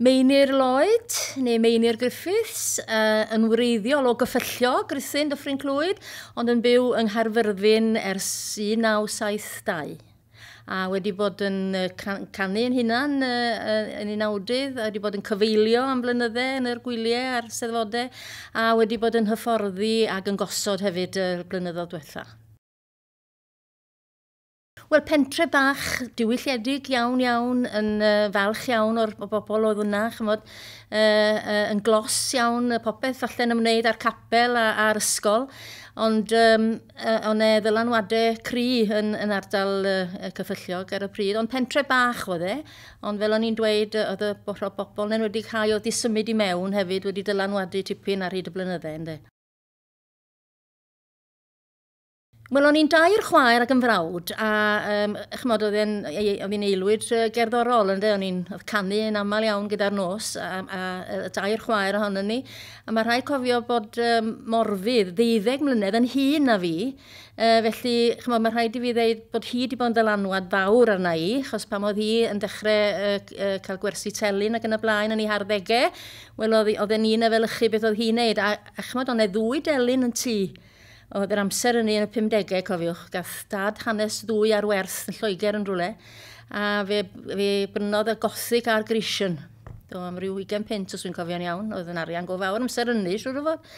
Meinir Lloyd neu Meinir Griffiths uh, yn wreiddiol o gyffyllio Griffin Dyffryn Clwyd, ond yn byw yng Nghaerfyrddin ers 1972 a wedi bod yn canu yn hunan uh, yn unawdydd, a wedi bod yn cyfeilio am blynyddau yn yr gwyliau a'r seddfodau, a wedi bod yn hyfforddi ac yn gosod hefyd y blynyddoedd diwethaf. Wel, pentre bach, diwylliedig iawn iawn, yn uh, falch iawn o'r bobl oedd hwnna, chymod, uh, uh, yn glos iawn, popeth falle yn ymwneud â'r capel a, a'r ysgol, ond um, uh, o'n e ddylanwadau cri yn, yn ardal uh, cyffylliog ar y pryd, ond pentre bach oedd e, ond fel o'n i'n dweud, oedd y bobl yn wedi cael oedd i symud i mewn hefyd wedi dylanwadu tipyn ar hyd y blynydde, ynddo. Wel, o'n i'n dair chwaer ac yn frawd, a um, chymod, oedd hi'n eilwyd gerddorol, ynddo, o'n i'n canu yn aml iawn gyda'r nos, a, a, a dair chwaer ohonyn ni, a mae rhaid cofio bod um, morfydd ddeuddeg mlynedd yn hun na fi, uh, felly chymod, mae rhaid i fi ddeud bod hi wedi bod yn dylanwad fawr arna i, chos pam oedd hi yn dechrau uh, uh, cael gwersi telyn ac yn y blaen yn ei harddegau, wel, oedd, oedd ni'n efelychu beth oedd hi'n neud, a, a chymod, o'n e ddwy delyn yn tŷ, oedd yr amser yn un o'r 50au cofiwch, gath dad hanes ddwy ar werth yn Lloegr yn rhywle, a fe, fe brynodd y gothic a'r grisian. Do, am ryw 20 pint os dwi'n cofio'n iawn, oedd yn arian go fawr amser yn ni, siwr o fod.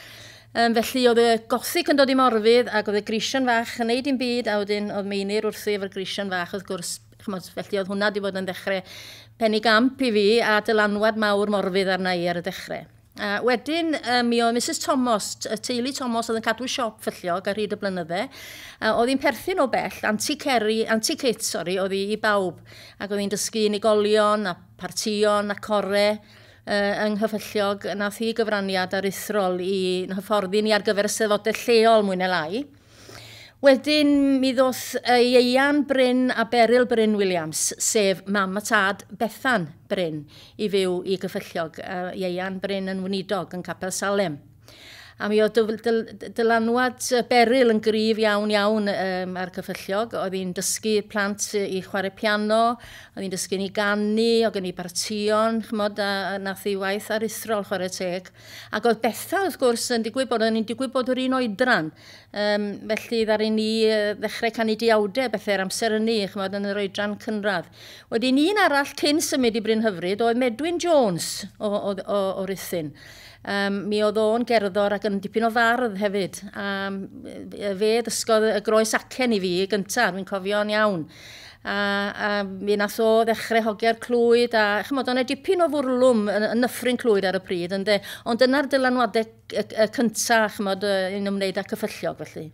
Um, felly oedd y gothic yn dod i morfydd ac oedd y grisian fach yn neud i'n byd a oedd, oedd meinir wrthi efo'r grisian fach oedd gwrs chmod, felly oedd hwnna wedi bod yn dechrau penig amp i fi a dylanwad mawr morfydd arna i ar y dechrau. Uh, wedyn, uh, mi oedd Mrs Thomas, teulu Thomas oedd yn cadw siop fylliog ar hyd y blynydde. Uh, oedd hi'n perthyn o bell, anti cerri anti-kit, sori, oedd hi i bawb. Ac oedd hi'n dysgu unigolion, a partion, a core, uh, yng nghyffylliog. Nath hi gyfraniad aruthrol i hyfforddi ni ar gyfer y sefodau lleol mwyn neu lai. Wedyn, mi ddoth ei Ieian Bryn a Beryl Bryn Williams, sef mam a tad Bethan Bryn, i fyw i gyffylliog. Ieian Bryn yn wynidog yn Capel Salem. A mi oedd dylanwad beryl yn gryf iawn iawn um, ar cyffylliog. Oedd hi'n dysgu plant i chwarae piano, oedd hi'n dysgu ni gannu, oedd hi'n partion, bartion, chmod, a, a nath hi waith ar arithrol chwarae teg. Ac oedd Betha, wrth gwrs, yn digwyd bod, yn digwyd bod yr un oedran. Um, felly, ddari ni ddechrau canu diawdau bethau bethau'r amser yn ni, chmod, yn yr oedran cynradd. Wedyn un arall cyn symud i Bryn Hyfryd, oedd Medwyn Jones o, o, o, o Ruthun. Um, mi oedd o'n gerddor ac yn yn dipyn o fardd hefyd. A fe ddysgodd y groes acen i fi gyntaf, dwi'n cofio'n iawn. A, a mi nath o ddechrau hogiau'r clwyd a chymod, o'n e dipyn o fwrlwm yn, yn nyffryn clwyd ar y pryd, ynddo. Ond dyna'r dylanwadau cyntaf, chymod, yn ymwneud â cyffyllog felly.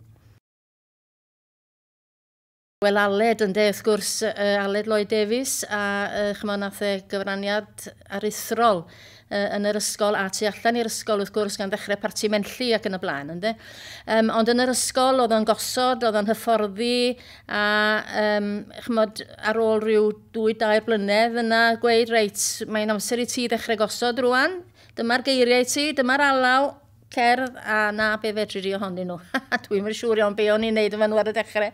Wel Aled yn de, wrth gwrs, uh, Aled Lloyd Davies a uh, chyma nath e gyfraniad arithrol uh, yn yr ysgol a tu allan i'r ysgol wrth gwrs gan ddechrau parti menllu ac yn y blaen. Ynddo? Um, ond yn yr ysgol oedd o'n gosod, oedd o'n hyfforddi a um, chymod, ar ôl rhyw 2 dair blynedd yna gweud reit, mae'n amser i ti ddechrau gosod rwan, dyma'r geiriau ti, dyma'r alaw, cerdd a na be fe dridi ohonyn nhw. Dwi'n mynd siŵr iawn be o'n i'n neud yma nhw ar y dechrau.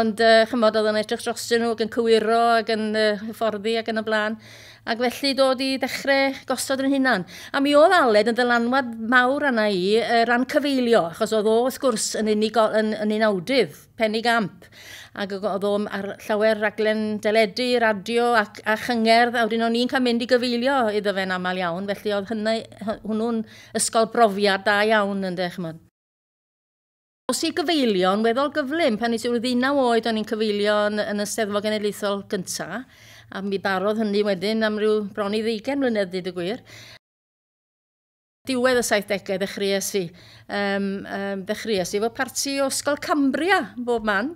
Ond uh, chymod oedd yn edrych drosyn nhw ac yn cywiro ac yn uh, fforddi ac yn y blaen ac felly dod i ddechrau gosod yn hunan. A mi oedd Aled yn dylanwad mawr yna i ran cyfeilio, achos oedd o, wrth gwrs, yn, unig, yn, yn awdydd, penig amp, ac oedd o'n ar llawer raglen deledu, radio a, a chyngerdd, a wedyn o'n i'n cael mynd i gyfeilio iddo fe'n aml iawn, felly oedd hynny, hwnnw'n ysgol brofiad da iawn yn dechmod. Os i gyfeilion, weddol gyflym, pan eisiau i wedi 19 oed o'n i'n cyfeilio yn y Steddfod Genedlaethol gyntaf, a mi barodd hynny wedyn am ryw bron i ddeugain mlynedd, dyd y gwir. Diwedd y 70au ddechreuais i. Um, um, ddechreuais i fo parti o Ysgol Cambria, bob man,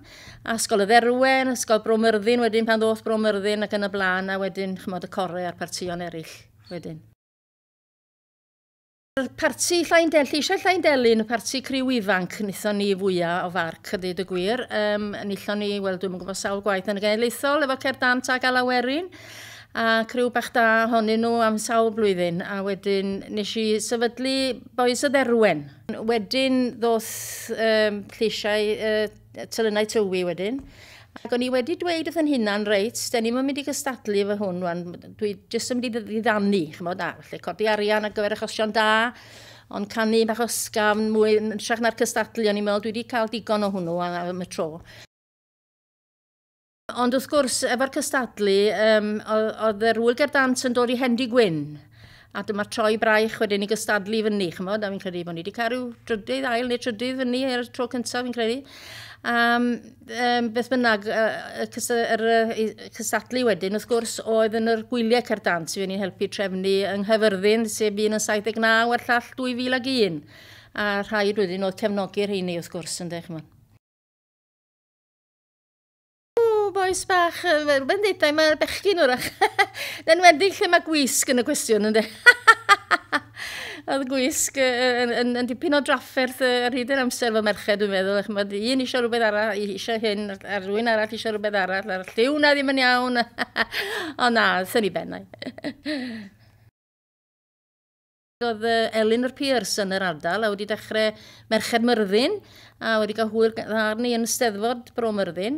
a Ysgol y Dderwen, Ysgol Bromyrddin, wedyn pan ddoth Bromyrddin ac yn y blaen, a wedyn chymod y Corau a'r partion eraill wedyn. Parti Llain Del, lleisiau Llain Delyn, y parti criw ifanc, wnaethon ni fwyaf o farc, y dweud y gwir. Um, wnaethon ni, wel, dwi'n gwybod sawl gwaith yn y genedlaethol, efo Cerdant a Galawerin, a criw bach da honyn nhw am sawl blwyddyn, a wedyn nes i sefydlu boes y dderwen. Wedyn ddoth um, lleisiau uh, tylynau tywi wedyn, Ac o'n i wedi dweud wrth yn hunan, reit, da ni'n mynd i gystadlu fy hwn, wan, dwi jyst yn mynd i ddiddannu, chymod, a, lle codi arian ar gyfer achosion da, ond can i'n bach o mwy, yn siach na'r cystadlu, o'n i'n meddwl, dwi wedi cael digon o hwnnw am y tro. Ond wrth gwrs, efo'r cystadlu, um, oedd yr rŵl gerdant yn dod i Hendi Gwyn, a dyma troi braich wedyn i gystadlu fyny, chymod, a fi'n credu bod ni wedi cael rhyw drydydd, ail neu trydydd fyny er tro cyntaf, fi'n credu. Um, um, beth bynnag, y uh, cysadlu wedyn, wrth gwrs, oedd yn yr gwyliau cerdan sydd wedi'n helpu trefnu yng Nghyfyrddin, sef yn 79 a'r llall 2001. A rhaid wedyn oedd cefnogi'r heini, wrth gwrs, yn dech chi'n oes bach, fel benditau, mae'r bechgyn o'r ach. Dyn wedi lle mae gwisg yn y cwestiwn, ynddi? oedd gwisg yn, dipyn o drafferth ar hyd yr amser fel merched, dwi'n meddwl. Ych, mae un eisiau rhywbeth arall, eisiau hyn, a rhywun arall eisiau rhywbeth arall, a'r lliw na ddim yn iawn. o na, sy'n ni bennau. Oedd Elin o'r Piers yn yr ardal a wedi dechrau Merched Myrddin a wedi cael hwyr ddarn ni yn Steddfod Bro Myrddin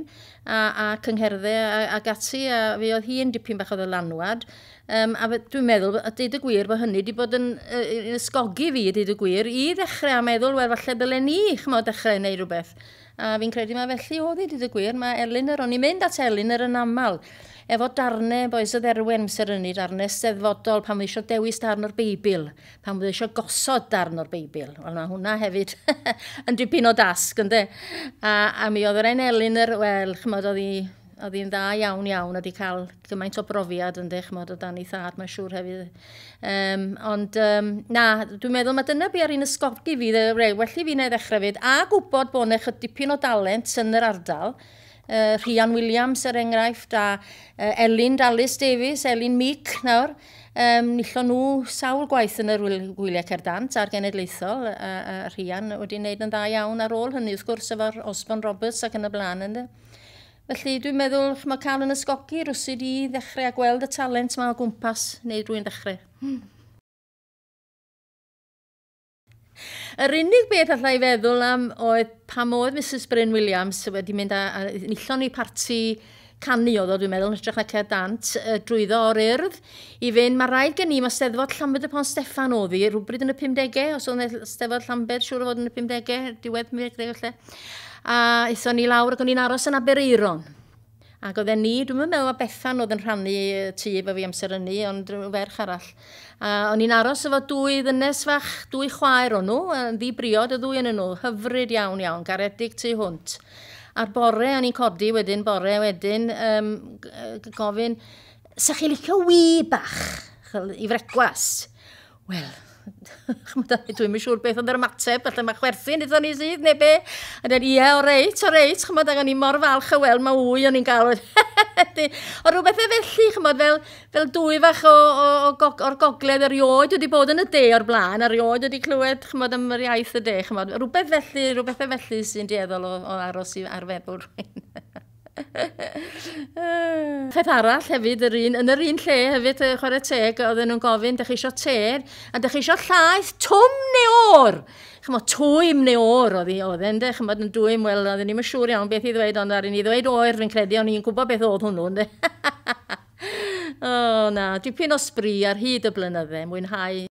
a, a cyngherddau a, ac ati a fe oedd hi'n dipyn bach oedd y lanwad. Um, a dwi'n meddwl, a dweud y gwir, bod hynny wedi bod yn, yn ysgogi fi, a dweud y gwir, i ddechrau a meddwl, wel, falle dyle ni, chmo, dechrau neu rhywbeth. A fi'n credu mae felly oedd i, dweud y gwir, mae Elin yr o'n i'n mynd at Elin yr yn aml efo darnau boes o dderwen amser yn ni, darnau seddfodol pan fydd eisiau dewis darn o'r Beibl, pan fydd eisiau gosod darn o'r Beibl. Wel, mae hwnna hefyd yn dipyn o dasg, ynddo. A, a mi oedd yr ein en yr, wel, chymod, oedd oedd hi'n dda iawn iawn, oedd hi cael gymaint o brofiad yn ddech, mod o dan ei thad, mae'n siŵr hefyd. Um, ond, um, na, dwi'n meddwl mae dyna be ar un ysgogi fi, dde, well i fi neu ddechrau fyd, a gwybod bod yna dipyn o dalent yn yr ardal, uh, Rhian Williams er enghraifft a uh, Elin Dallas Davies, Elin Meek nawr. Um, nillon nhw sawl gwaith yn yr gwyliau cerdant a'r genedlaethol, a, a Rhian wedi wneud yn dda iawn ar ôl hynny wrth gwrs efo'r Osborne Roberts ac yn y blaen ynddo. Felly dwi'n meddwl mae cael yn ysgogi rwysyd i ddechrau a gweld y talent mae o gwmpas neu rwy'n dechrau. Hmm. Yr unig beth allai feddwl am oedd pam oedd Mrs Bryn Williams wedi mynd a, a nillon ni parti canu oedd o, dwi'n meddwl, yn hytrach na cerdd dant, drwyddo o'r urdd i fynd. Mae rhaid gen i, mae steddfod Llambed y Pon Steffan oedd i, rhywbryd yn y 50au, os oedd steddfod Llambed, siŵr o fod yn y 50au, diwedd mi, falle. A eithon ni lawr ac o'n i'n aros yn Abereiron. Ac oedd e ni, dwi'n meddwl o Bethan oedd yn rhannu tu efo fi amser yn ni, ond ferch arall. A o'n i'n aros efo dwy ddynes fach, dwy chwaer o'n nhw, ddi briod y ddwy yn nhw, hyfryd iawn iawn, garedig tu hwnt. A'r bore o'n i'n codi wedyn, bore wedyn, um, gofyn, sa chi licio wy bach i frecwas? Wel, Dwi'n mynd siŵr beth ond yr ymateb, felly mae chwerthu'n iddo ni sydd, neu be? A dweud, ie, o reit, o reit, chymod, ac o'n i mor falch o wel, mae wwy o'n i'n gael. o rhywbeth e felly, chymod, fel, fel dwy fach o, o, o, o, o'r gogledd erioed wedi bod yn y de o'r blaen, erioed wedi clywed, chymod, am yr iaith y de, chymod. Rhywbeth felly, rhywbeth e felly sy'n dieddol o, o aros i arfer bwrwyn. Peth arall hefyd, yr un, yn yr un lle hefyd, y chwarae teg, oedden nhw'n gofyn, da chi eisiau ter, a da chi eisiau llaeth twm neu o'r. Chymo, twym neu o'r oedd hi, oedd e'n de, chymo, yn dwym, wel, oedden ni'n siŵr iawn beth i ddweud, ond ar un i ddweud oer, fi'n credu, ond i'n gwybod beth oedd hwnnw, o, na, dwi'n pyn o sbri ar hyd y blynydde, mwynhau